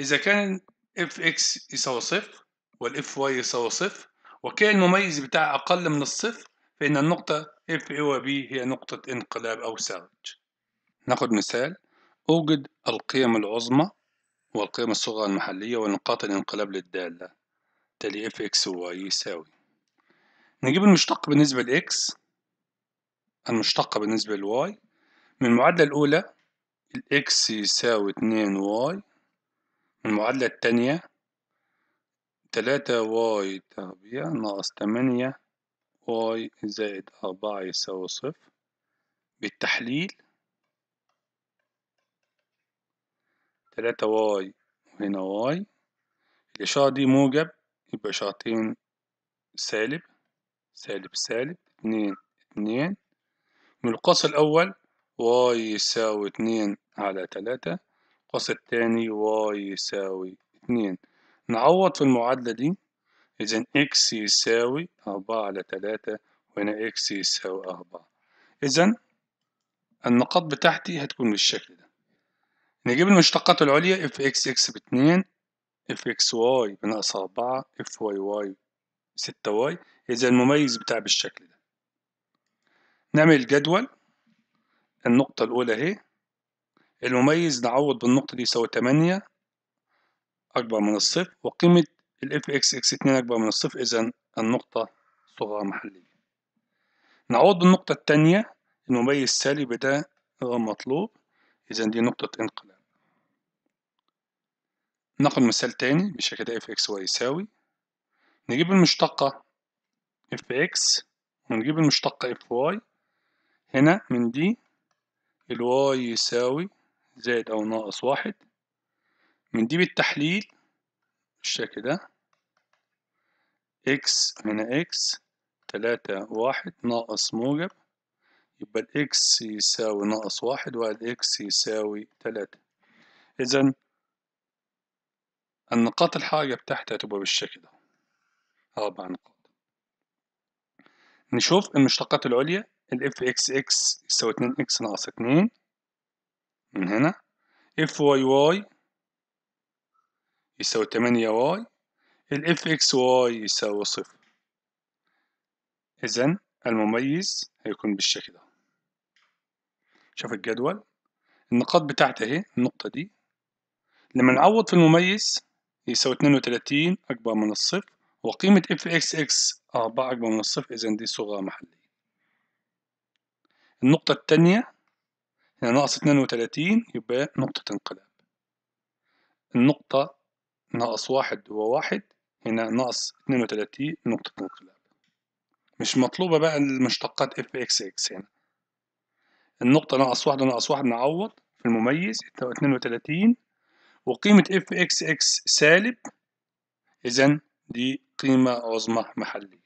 إذا كان اف اكس يساوي صفر والاف واي يساوي صفر وكان المميز بتاع أقل من الصفر فإن النقطة اف اي وبي هي نقطة انقلاب أو ساوج ناخد مثال أوجد القيم العظمى والقيم الصغرى المحلية ونقاط الانقلاب للدالة تالي اف اكس واي يساوي نجيب المشتق بالنسبة لإكس المشتقة بالنسبة لواي من المعادلة الأولى الإكس يساوي اتنين واي المعادلة التانية تلاتة واي تربيع ناقص تمانية واي زائد أربعة يساوي صفر بالتحليل تلاتة واي وهنا واي الإشارة دي موجب يبقى إشارتين سالب سالب سالب اتنين اتنين من القاس الأول واي يساوي اتنين على تلاتة الفصل الثاني واي يساوي 2 نعوض في المعادلة دي إذا إكس يساوي أربعة على تلاتة وهنا إكس يساوي أربعة إذا النقاط بتاعتي هتكون بالشكل ده نجيب المشتقات العليا اف اكس اكس باتنين اف اكس واي بناقص أربعة اف واي واي ستة واي إذا المميز بتاع بالشكل ده نعمل جدول النقطة الأولى أهي المميز نعوض بالنقطة دي يساوي تمانية أكبر من الصفر وقيمة الاف اكس اكس اتنين أكبر من الصفر إذا النقطة صغرى محلية نعوض بالنقطة التانية المميز سالب ده غير مطلوب إذا دي نقطة انقلاب ناخد مثال تاني بشكل ده اف اكس واي يساوي نجيب المشتقة اف اكس ونجيب المشتقة اف واي هنا من دي الواي يساوي زائد أو ناقص واحد بنجيب التحليل بالشكل ده إكس هنا إكس تلاتة واحد ناقص موجب يبقى الإكس يساوي ناقص واحد والإكس يساوي تلاتة إذا النقاط الحاجة بتاعتها هتبقى بالشكل ده أربع نقاط نشوف المشتقات العليا الإف إكس إكس يساوي اتنين إكس ناقص اتنين من هنا اف واي واي يساوي 8 واي الاف اكس واي يساوي صفر اذا المميز هيكون بالشكل ده شوف الجدول النقاط بتاعتي اهي النقطة دي لما نعوض في المميز يساوي 32 أكبر من الصفر وقيمة اف اكس اكس 4 أكبر من الصفر إذا دي صغة محلية النقطة التانية هنا يعني ناقص 32 يبقى نقطة انقلاب النقطة ناقص واحد هو واحد هنا ناقص 32 نقطة انقلاب مش مطلوبة بقى المشتقات اف اكس اكس هنا النقطة ناقص واحد ناقص واحد نعوض في المميز 32 وقيمة اف اكس اكس سالب إذا دي قيمة عظمى محلية